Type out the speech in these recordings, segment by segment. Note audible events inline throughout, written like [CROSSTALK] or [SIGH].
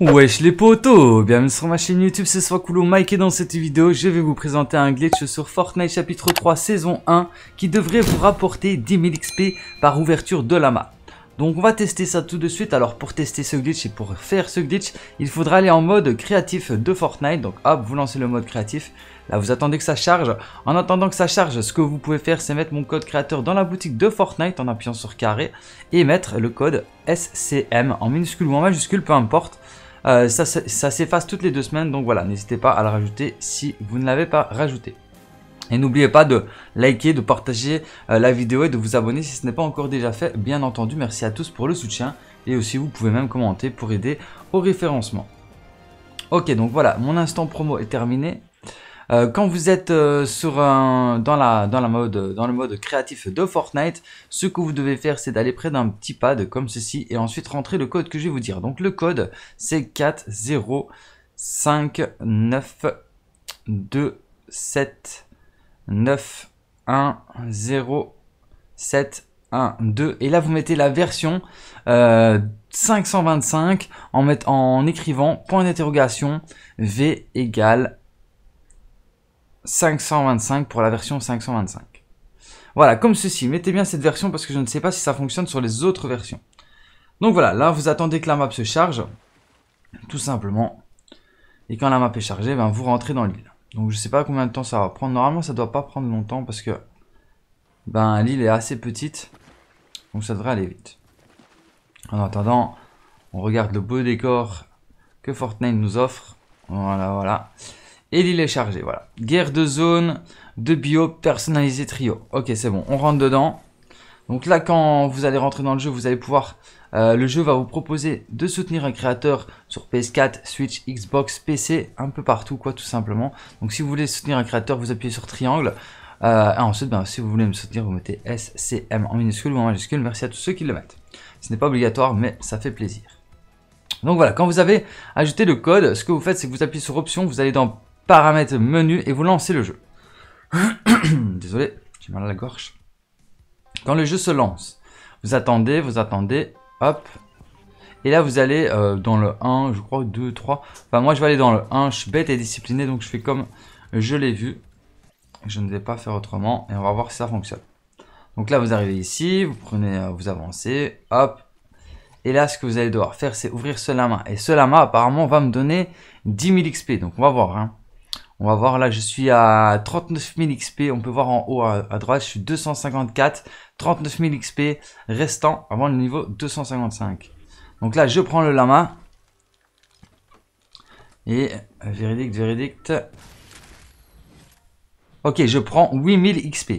Wesh les potos, bienvenue sur ma chaîne YouTube, c'est Swakulo Mike et dans cette vidéo je vais vous présenter un glitch sur Fortnite chapitre 3 saison 1 qui devrait vous rapporter 10 000 XP par ouverture de l'ama. Donc on va tester ça tout de suite. Alors pour tester ce glitch et pour faire ce glitch, il faudra aller en mode créatif de Fortnite. Donc hop, vous lancez le mode créatif. Là vous attendez que ça charge. En attendant que ça charge, ce que vous pouvez faire c'est mettre mon code créateur dans la boutique de Fortnite en appuyant sur carré et mettre le code SCM en minuscule ou en majuscule, peu importe. Euh, ça, s'efface toutes les deux semaines, donc voilà, n'hésitez pas à le rajouter si vous ne l'avez pas rajouté. Et n'oubliez pas de liker, de partager euh, la vidéo et de vous abonner si ce n'est pas encore déjà fait. Bien entendu, merci à tous pour le soutien. Et aussi, vous pouvez même commenter pour aider au référencement. Ok, donc voilà, mon instant promo est terminé. Euh, quand vous êtes euh, sur un, dans, la, dans, la mode, dans le mode créatif de Fortnite, ce que vous devez faire, c'est d'aller près d'un petit pad comme ceci et ensuite rentrer le code que je vais vous dire. Donc le code, c'est 405927910712 et là vous mettez la version euh, 525 en, met en écrivant point d'interrogation V égale 525 pour la version 525. Voilà, comme ceci. Mettez bien cette version parce que je ne sais pas si ça fonctionne sur les autres versions. Donc voilà, là vous attendez que la map se charge, tout simplement. Et quand la map est chargée, ben, vous rentrez dans l'île. Donc je ne sais pas combien de temps ça va prendre. Normalement ça doit pas prendre longtemps parce que ben l'île est assez petite. Donc ça devrait aller vite. En attendant, on regarde le beau décor que Fortnite nous offre. Voilà, voilà. Et l'île est chargé voilà. Guerre de zone, de bio, personnalisé trio. Ok, c'est bon, on rentre dedans. Donc là, quand vous allez rentrer dans le jeu, vous allez pouvoir... Euh, le jeu va vous proposer de soutenir un créateur sur PS4, Switch, Xbox, PC, un peu partout, quoi, tout simplement. Donc si vous voulez soutenir un créateur, vous appuyez sur triangle. Euh, ensuite, ben, si vous voulez me soutenir, vous mettez SCM en minuscule ou en majuscule. Merci à tous ceux qui le mettent. Ce n'est pas obligatoire, mais ça fait plaisir. Donc voilà, quand vous avez ajouté le code, ce que vous faites, c'est que vous appuyez sur Option, vous allez dans paramètres menu et vous lancez le jeu. [CLEARS THROAT] Désolé, j'ai mal à la gorge. Quand le jeu se lance, vous attendez, vous attendez, hop. Et là, vous allez euh, dans le 1, je crois, 2, 3. Enfin, moi, je vais aller dans le 1. Je suis bête et discipliné, donc je fais comme je l'ai vu. Je ne vais pas faire autrement et on va voir si ça fonctionne. Donc là, vous arrivez ici, vous prenez, euh, vous avancez, hop. Et là, ce que vous allez devoir faire, c'est ouvrir ce lama. Et ce lama, apparemment, va me donner 10 000 XP. Donc, on va voir. Hein. On va voir, là, je suis à 39 000 XP. On peut voir en haut à, droite, je suis 254. 39 000 XP restant avant le niveau 255. Donc là, je prends le lama. Et verdict, verdict. Ok, je prends 8000 XP.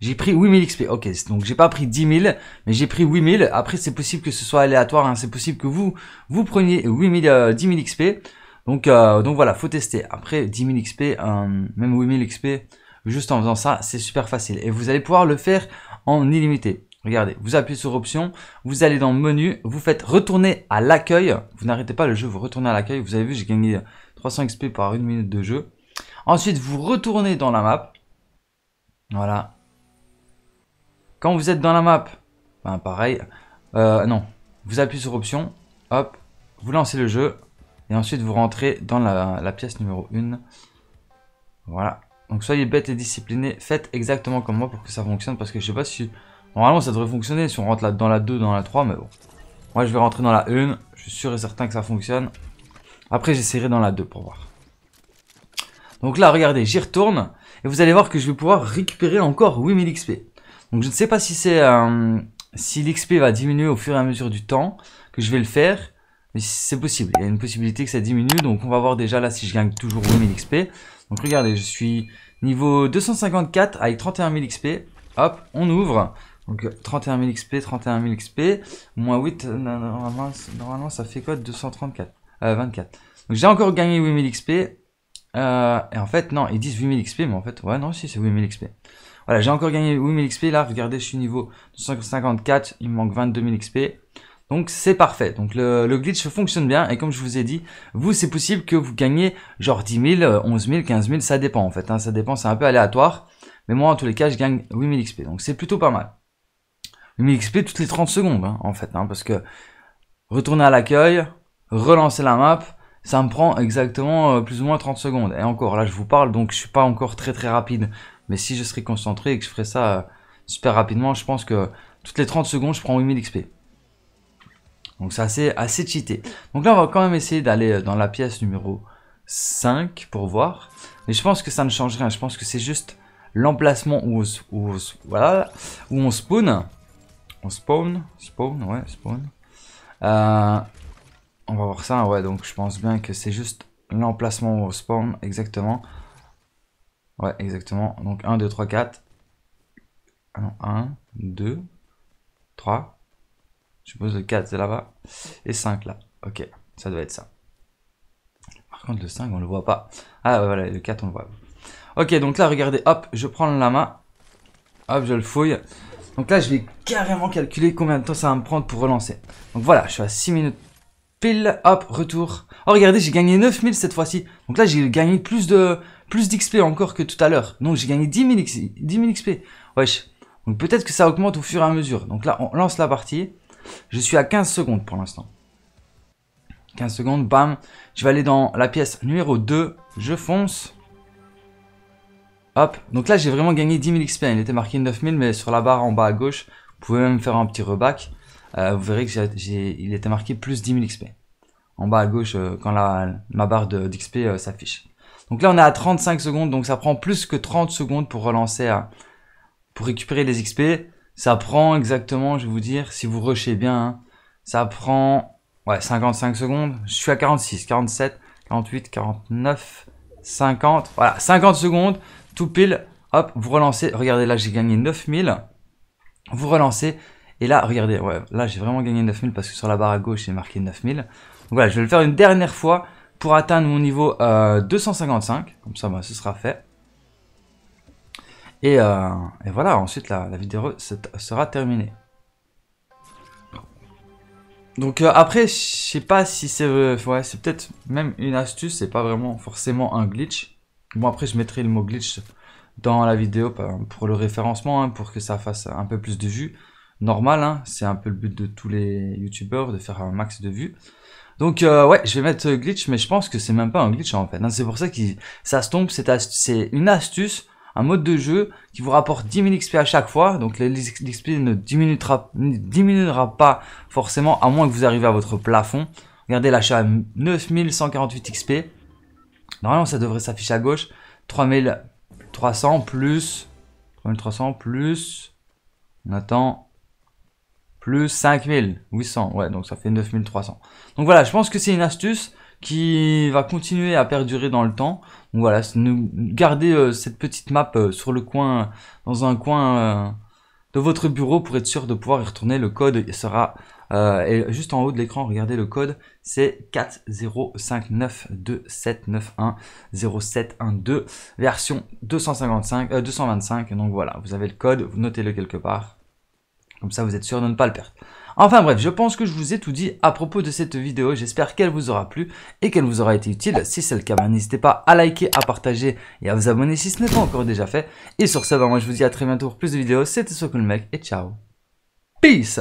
J'ai pris 8000 XP. Ok, donc j'ai pas pris 10 000, mais j'ai pris 8000. Après, c'est possible que ce soit aléatoire. Hein. C'est possible que vous, vous preniez 8000, 10 000 XP. Donc, voilà, euh, il voilà, faut tester. Après, 10 000 XP, même 8 000 XP, juste en faisant ça, c'est super facile. Et vous allez pouvoir le faire en illimité. Regardez, vous appuyez sur option, vous allez dans menu, vous faites retourner à l'accueil. Vous n'arrêtez pas le jeu, vous retournez à l'accueil. Vous avez vu, j'ai gagné 300 XP par une minute de jeu. Ensuite, vous retournez dans la map. Voilà. Quand vous êtes dans la map, ben pareil, euh, non, vous appuyez sur option, hop, vous lancez le jeu, et ensuite, vous rentrez dans la, pièce numéro 1. Voilà. Donc soyez bêtes et disciplinés Faites exactement comme moi pour que ça fonctionne. Parce que je sais pas si... Normalement, ça devrait fonctionner si on rentre là, dans la 2, dans la 3. Mais bon. Moi, je vais rentrer dans la 1. Je suis sûr et certain que ça fonctionne. Après, j'essaierai dans la 2 pour voir. Donc là, regardez, j'y retourne. Et vous allez voir que je vais pouvoir récupérer encore 8000 XP. Donc je ne sais pas si c'est... Euh, si l'XP va diminuer au fur et à mesure du temps que je vais le faire. Mais c'est possible, il y a une possibilité que ça diminue. Donc on va voir déjà là si je gagne toujours 8000 XP. Donc regardez, je suis niveau 254 avec 31000 XP. Hop, on ouvre. Donc 31000 XP, 31000 XP. Moins 8, normalement, ça fait quoi 234. Euh, 24. Donc j'ai encore gagné 8000 XP. Euh, et en fait, non, ils disent 8000 XP, mais en fait, ouais, non, si, c'est 8000 XP. Voilà, j'ai encore gagné 8000 XP. Là, regardez, je suis niveau 254, il me manque 22000 XP. Donc c'est parfait. Donc le, glitch fonctionne bien et comme je vous ai dit, vous c'est possible que vous gagnez genre 10 000, 11 000, 15 000, ça dépend en fait. Hein. ça dépend, c'est un peu aléatoire. Mais moi en tous les cas, je gagne 8 000 XP. Donc c'est plutôt pas mal. 8 000 XP toutes les 30 secondes hein, en fait. Hein, parce que retourner à l'accueil, relancer la map, ça me prend exactement euh, plus ou moins 30 secondes. Et encore là je vous parle donc je suis pas encore très très rapide. Mais si je serais concentré et que je ferais ça euh, super rapidement, je pense que toutes les 30 secondes je prends 8 000 XP. Donc c'est assez, assez cheaté. Donc là, on va quand même essayer d'aller euh, dans la pièce numéro 5 pour voir. Mais je pense que ça ne change rien. Je pense que c'est juste l'emplacement où, voilà, où on spawn. On spawn. Spawn, ouais, spawn. Euh, on va voir ça, ouais. Donc je pense bien que c'est juste l'emplacement où on spawn, exactement. Ouais, exactement. Donc 1, 2, 3, 4. 1, 2, 3, je suppose le 4 c'est là-bas. Et 5 là. Ok, ça doit être ça. Par contre le 5 on le voit pas. Ah voilà, le 4 on le voit. Ok, donc là regardez, hop, je prends la main. Hop, je le fouille. Donc là je vais carrément calculer combien de temps ça va me prendre pour relancer. Donc voilà, je suis à 6 minutes pile, hop, retour. Oh regardez, j'ai gagné 9000 cette fois-ci. Donc là j'ai gagné plus de plus d'XP encore que tout à l'heure. Donc j'ai gagné 10 000, 10 000 XP. Wesh. Donc peut-être que ça augmente au fur et à mesure. Donc là on lance la partie. Je suis à 15 secondes pour l'instant. 15 secondes, bam. Je vais aller dans la pièce numéro 2. Je fonce. Hop. Donc là, j'ai vraiment gagné 10 000 XP. Il était marqué 9 000, mais sur la barre en bas à gauche, vous pouvez même faire un petit reback. Euh, vous verrez que il était marqué plus 10 000 XP. En bas à gauche, euh, quand la, ma barre d'XP euh, s'affiche. Donc là, on est à 35 secondes, donc ça prend plus que 30 secondes pour relancer, pour récupérer les XP. Ça prend exactement, je vais vous dire, si vous rushez bien, hein, ça prend ouais, 55 secondes. Je suis à 46, 47, 48, 49, 50. Voilà, 50 secondes, tout pile. Hop, vous relancez. Regardez, là, j'ai gagné 9000. Vous relancez. Et là, regardez, ouais, là, j'ai vraiment gagné 9000 parce que sur la barre à gauche, j'ai marqué 9000. Donc voilà, je vais le faire une dernière fois pour atteindre mon niveau 255. Euh, Comme ça, bah, ce sera fait. Euh, et, voilà, ensuite la, vidéo sera terminée. Donc euh, après, je sais pas si c'est... Euh, ouais, c'est peut-être même une astuce, c'est pas vraiment forcément un glitch. Bon après, je mettrai le mot glitch dans la vidéo pour le référencement, hein, pour que ça fasse un peu plus de vues. Normal, hein, c'est un peu le but de tous les youtubeurs, de faire un max de vues. Donc ouais, je vais mettre glitch, mais je pense que c'est même pas un glitch en fait. C'est pour ça que ça se tombe, c'est une astuce un mode de jeu qui vous rapporte 10 000 XP à chaque fois. Donc l'XP ne diminuera, diminuera pas forcément à moins que vous arriviez à votre plafond. Regardez l'achat 9148 XP. Normalement, ça devrait s'afficher à gauche. 3300 plus... 3300 plus... On attend... Plus 5800. Ouais, donc ça fait 9300. Donc voilà, je pense que c'est une astuce qui va continuer à perdurer dans le temps. Donc voilà, gardez euh, cette petite map euh, sur le coin, dans un coin euh, de votre bureau pour être sûr de pouvoir y retourner. Le code sera juste en haut de l'écran, regardez le code, c'est 405927910712 version 255, 225. Donc voilà, vous avez le code, vous notez-le quelque part. Comme ça, vous êtes sûr de ne pas le perdre. Enfin bref, je pense que je vous ai tout dit à propos de cette vidéo. J'espère qu'elle vous aura plu et qu'elle vous aura été utile. Si c'est le cas, ben, n'hésitez pas à liker, à partager et à vous abonner si ce n'est pas encore déjà fait. Et sur ce, ben, moi je vous dis à très bientôt pour plus de vidéos. C'était SokulMec Mec et ciao. Peace